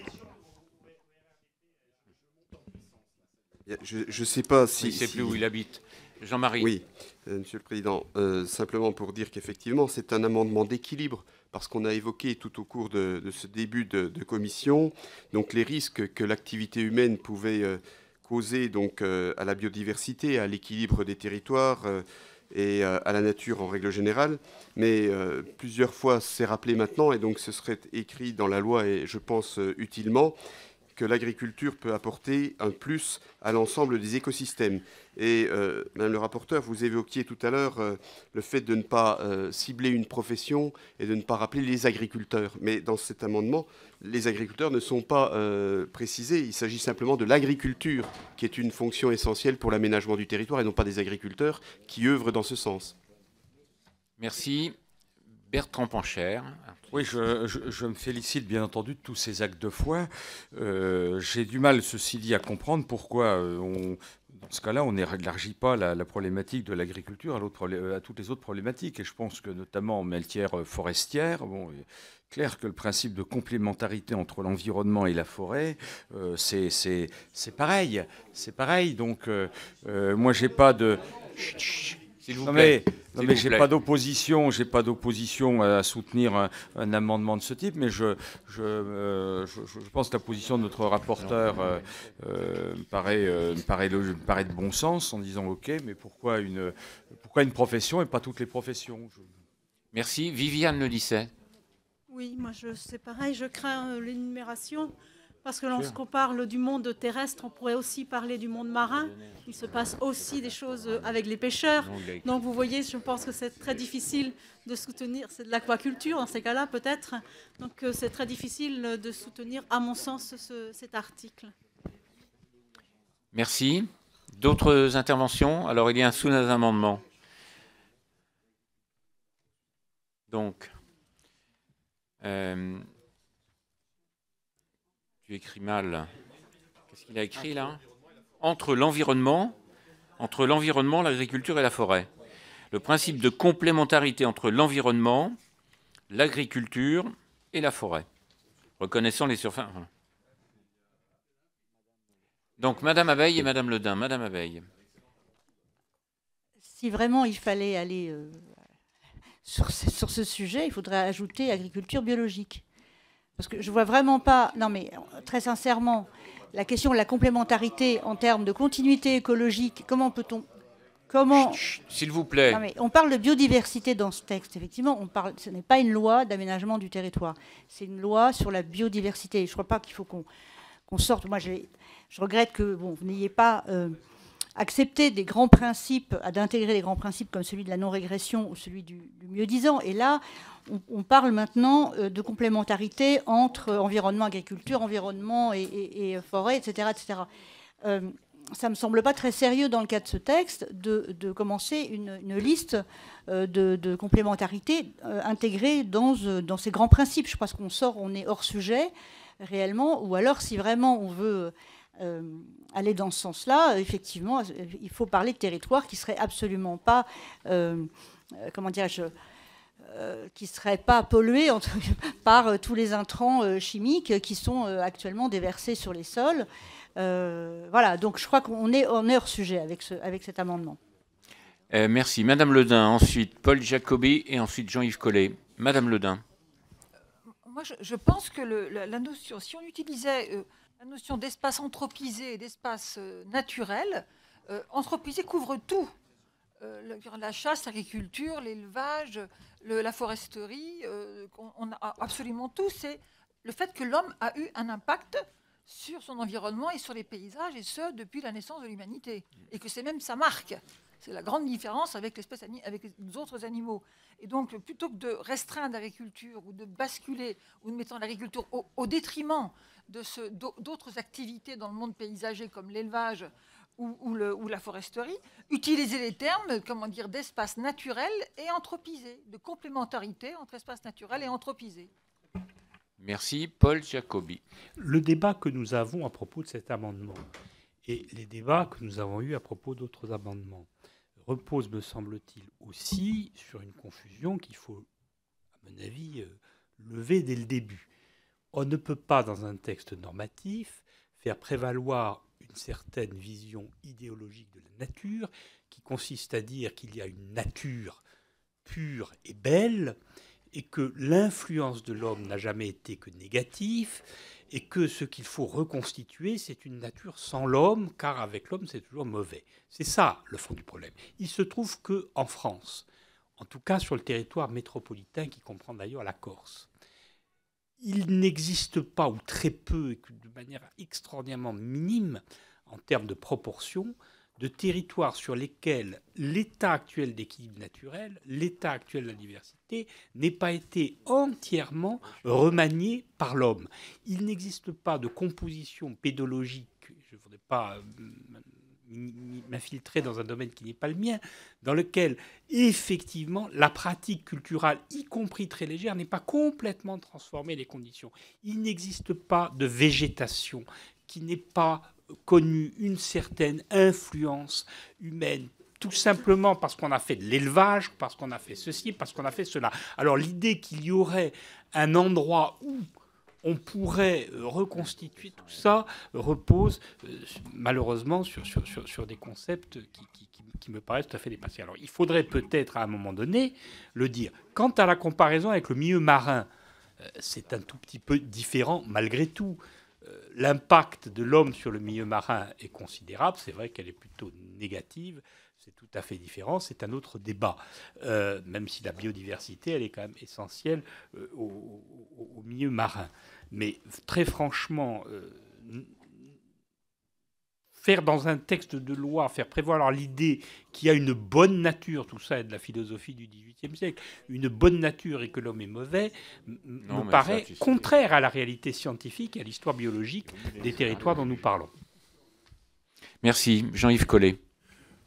Je ne sais pas si. plus où il habite. Jean-Marie. Oui, euh, Monsieur le Président, euh, simplement pour dire qu'effectivement, c'est un amendement d'équilibre, parce qu'on a évoqué tout au cours de, ce début de, commission donc les risques que l'activité humaine pouvait euh, causer donc à la biodiversité, à l'équilibre des territoires et euh, à la nature en règle générale, mais euh, plusieurs fois c'est rappelé maintenant, et donc ce serait écrit dans la loi, et je pense euh, utilement, que l'agriculture peut apporter un plus à l'ensemble des écosystèmes. Et euh, Madame le rapporteur, vous évoquiez tout à l'heure euh, le fait de ne pas euh, cibler une profession et de ne pas rappeler les agriculteurs. Mais dans cet amendement, les agriculteurs ne sont pas précisés. Il s'agit simplement de l'agriculture, qui est une fonction essentielle pour l'aménagement du territoire, et non pas des agriculteurs qui œuvrent dans ce sens.
Merci. Bertrand Pancher. Oui, je, me félicite bien entendu de tous ces actes de foi. Euh, j'ai du mal, ceci dit, à comprendre pourquoi euh, dans ce cas-là, on n'élargit pas la, problématique de l'agriculture à, toutes les autres problématiques. Et je pense que notamment en matière euh, forestière, bon, il est clair que le principe de complémentarité entre l'environnement et la forêt, c'est pareil. C'est pareil. Donc, moi, j'ai pas de...
Mais... Non, mais j'ai pas
d'opposition, j'ai pas d'opposition à soutenir un, amendement de ce type, mais euh, je, je, pense que la position de notre rapporteur euh, euh, paraît, paraît, de bon sens en disant OK, mais pourquoi une, pourquoi une profession et pas toutes les professions Merci. Viviane Le Lycée.
Oui, moi je c'est pareil, je crains l'énumération. Parce que lorsqu'on parle du monde terrestre, on pourrait aussi parler du monde marin. Il se passe aussi des choses avec les pêcheurs. Donc vous voyez, je pense que c'est très difficile de soutenir. C'est de l'aquaculture dans ces cas-là, peut-être. Donc euh, c'est très difficile de soutenir, à mon sens, cet
article.
Merci. D'autres interventions Alors il y a un sous-amendement. Donc. Euh, tu écris mal. Qu'est-ce qu'il a écrit là Entre l'environnement, entre l'environnement, l'agriculture et la forêt. Le principe de complémentarité entre l'environnement, l'agriculture et la forêt, reconnaissant les surfaces. Donc Madame Abeille et Madame Ledin. Madame Abeille.
Si vraiment il fallait aller euh, sur, sur ce sujet, il faudrait ajouter agriculture biologique. Parce que je ne vois vraiment pas, non mais très sincèrement, la question de la complémentarité en termes de continuité écologique, comment peut-on... Comment...
S'il vous plaît.
on parle de biodiversité dans ce texte, effectivement. On parle, ce n'est pas une loi d'aménagement du territoire. C'est une loi sur la biodiversité. Je ne crois pas qu'il faut qu'on sorte... Moi, je regrette que bon, vous n'ayez pas... Euh, accepter des grands principes, d'intégrer des grands principes comme celui de la non-régression ou celui du, mieux-disant. Et là, on, parle maintenant euh, de complémentarité entre environnement, agriculture, environnement et, forêt, etc. etc. Euh, ça ne me semble pas très sérieux dans le cas de ce texte de, commencer une, liste euh, de, complémentarité intégrée dans, dans, ces grands principes. Je pense qu'on sort, on est hors sujet réellement, ou alors si vraiment on veut euh, aller dans ce sens-là, effectivement, il faut parler de territoires qui ne seraient absolument pas, euh, euh, comment dire, qui ne pas pollués par tous les intrants chimiques qui sont actuellement déversés sur les sols. voilà, donc je crois qu'on est, en hors sujet avec, ce, avec cet amendement.
merci. Madame Ledin, ensuite Paul Jacobi et ensuite Jean-Yves Collet. Madame Ledin.
Moi, je, pense que la, notion, si on utilisait la notion d'espace anthropisé, et d'espace euh, naturel, euh, anthropisé couvre tout. Euh, la chasse, l'agriculture, l'élevage, la foresterie, on, a absolument tout. C'est le fait que l'homme a eu un impact sur son environnement et sur les paysages, et ce, depuis la naissance de l'humanité. Et que c'est même sa marque. C'est la grande différence avec, les autres animaux. Et donc, plutôt que de restreindre l'agriculture ou de basculer ou de mettre l'agriculture au, détriment d'autres activités dans le monde paysager comme l'élevage ou, la foresterie, utiliser les termes comment dire, d'espace naturel et anthropisé, de complémentarité entre espace naturel et anthropisé.
Merci, Paul Jacobi. Le débat que nous avons à propos de cet amendement et les débats que nous avons eus à propos d'autres amendements repose, me semble-t-il, aussi sur une confusion qu'il faut, à mon avis, euh, lever dès le début. On ne peut pas, dans un texte normatif, faire prévaloir une certaine vision idéologique de la nature qui consiste à dire qu'il y a une nature pure et belle et que l'influence de l'homme n'a jamais été que négative et que ce qu'il faut reconstituer, c'est une nature sans l'homme, car avec l'homme, c'est toujours mauvais. C'est ça le fond du problème. Il se trouve que en France, en tout cas sur le territoire métropolitain qui comprend d'ailleurs la Corse, il n'existe pas, ou très peu, et de manière extraordinairement minime en termes de proportion, de territoires sur lesquels l'état actuel d'équilibre naturel, l'état actuel de la diversité, n'ait pas été entièrement remanié par l'homme. Il n'existe pas de composition pédologique, je ne voudrais pas euh, m'infiltrer dans un domaine qui n'est pas le mien, dans lequel effectivement la pratique culturelle, y compris très légère, n'est pas complètement transformée les conditions. Il n'existe pas de végétation qui n'ait pas connu une certaine influence humaine tout simplement parce qu'on a fait de l'élevage, parce qu'on a fait ceci, parce qu'on a fait cela. Alors l'idée qu'il y aurait un endroit où on pourrait euh, reconstituer tout ça, euh, repose euh, malheureusement sur, des concepts qui, me paraissent tout à fait dépassés. Alors il faudrait peut-être à un moment donné le dire. Quant à la comparaison avec le milieu marin, c'est un tout petit peu différent malgré tout. L'impact de l'homme sur le milieu marin est considérable, c'est vrai qu'elle est plutôt négative, c'est tout à fait différent, c'est un autre débat, même si la biodiversité, elle est quand même essentielle au, milieu marin. Mais très franchement, euh, faire dans un texte de loi, faire prévoir l'idée qu'il y a une bonne nature, tout ça est de la philosophie du XVIIIe siècle, une bonne nature et que l'homme est mauvais, me paraît contraire à la réalité scientifique et à l'histoire biologique des territoires
dont nous parlons.
Merci. Jean-Yves Collet.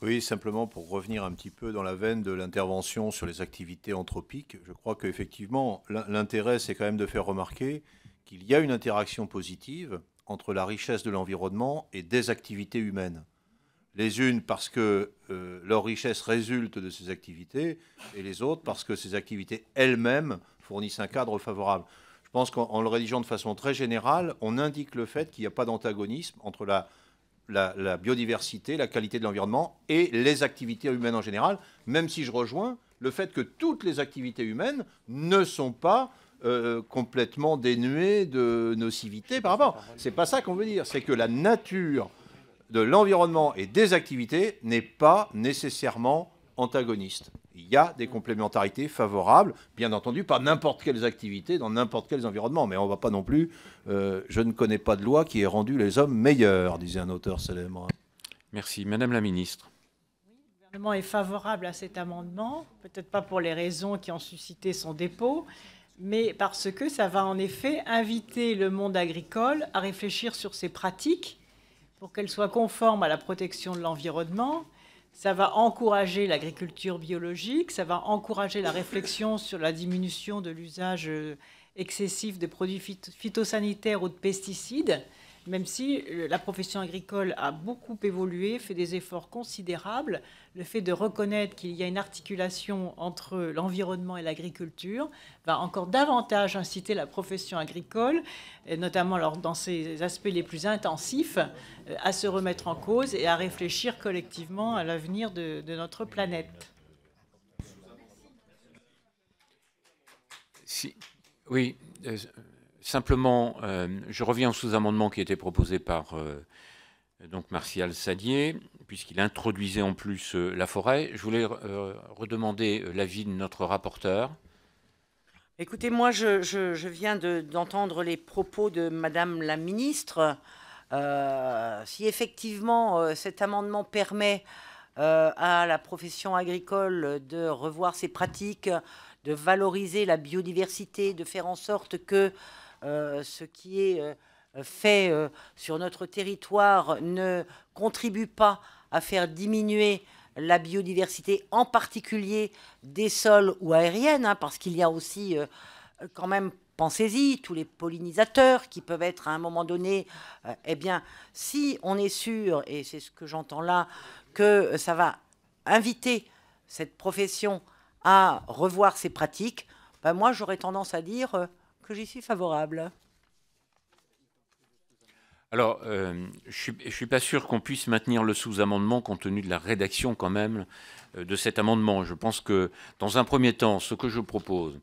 Oui, simplement pour revenir un petit peu dans la veine de l'intervention sur les activités anthropiques, je crois qu'effectivement, l'intérêt, c'est quand même de faire remarquer qu'il y a une interaction positive entre la richesse de l'environnement et des activités humaines. Les unes parce que euh, leur richesse résulte de ces activités et les autres parce que ces activités elles-mêmes fournissent un cadre favorable. Je pense qu'en le rédigeant de façon très générale, on indique le fait qu'il n'y a pas d'antagonisme entre la, biodiversité, la qualité de l'environnement et les activités humaines en général, même si je rejoins le fait que toutes les activités humaines ne sont pas euh, complètement dénué de nocivité par rapport. C'est pas ça qu'on veut dire. C'est que la nature de l'environnement et des activités n'est pas nécessairement antagoniste. Il y a des complémentarités favorables, bien entendu, par n'importe quelles activités dans n'importe quels environnements, mais on ne va pas non plus. Euh, je ne connais pas de loi qui ait rendu les hommes meilleurs, disait un auteur célèbre. Merci, Madame la Ministre.
Oui, le gouvernement est favorable à cet amendement, peut-être pas pour les raisons qui ont suscité son dépôt, mais parce que ça va en effet inviter le monde agricole à réfléchir sur ses pratiques pour qu'elles soient conformes à la protection de l'environnement. Ça va encourager l'agriculture biologique, ça va encourager la réflexion sur la diminution de l'usage euh, excessif de produits phytosanitaires ou de pesticides même si euh, la profession agricole a beaucoup évolué, fait des efforts considérables, le fait de reconnaître qu'il y a une articulation entre l'environnement et l'agriculture va encore davantage inciter la profession agricole, notamment lors, dans ses aspects les plus intensifs, euh, à se remettre en cause et à réfléchir collectivement à l'avenir de, notre planète.
Si, oui. Euh, Simplement, euh, je reviens au sous-amendement qui était proposé par euh, donc Martial Sadier, puisqu'il introduisait en plus euh, la forêt. Je voulais redemander l'avis de notre rapporteur.
Écoutez, moi, je, viens d'entendre les propos de Madame la ministre. si effectivement cet amendement permet à la profession agricole de revoir ses pratiques, de valoriser la biodiversité, de faire en sorte que euh, ce qui est euh, fait euh, sur notre territoire ne contribue pas à faire diminuer la biodiversité, en particulier des sols ou aériennes, hein, parce qu'il y a aussi quand même, pensez-y, tous les pollinisateurs qui peuvent être à un moment donné, eh bien, si on est sûr, et c'est ce que j'entends là, que ça va inviter cette profession à revoir ses pratiques, ben, moi j'aurais tendance à dire, que j'y suis favorable.
Alors, euh, je ne suis, pas sûr qu'on puisse maintenir le sous-amendement compte tenu de la rédaction quand même euh, de cet amendement. Je pense que dans un premier temps, ce que je propose,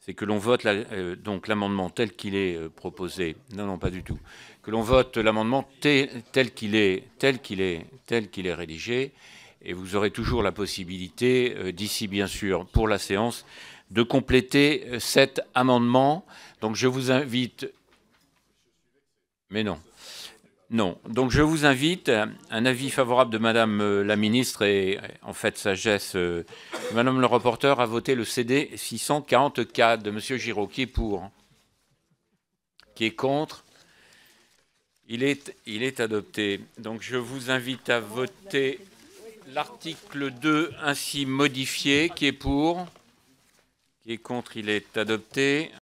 c'est que l'on vote euh, donc l'amendement tel qu'il est proposé. Non, non, pas du tout. Que l'on vote l'amendement tel qu'il est, tel qu'il est, tel qu'il est rédigé. Et vous aurez toujours la possibilité, d'ici bien sûr, pour la séance, de compléter cet amendement donc je vous invite. Mais non. Non. Donc je vous invite euh, un avis favorable de Madame euh, la ministre et euh, en fait sagesse Madame le rapporteur à voter le CD 644 de Monsieur Giraud. Qui est pour Qui est contre il est, il est adopté. Donc je vous invite à voter l'article 2 ainsi modifié. Qui est pour Qui est contre Il est adopté.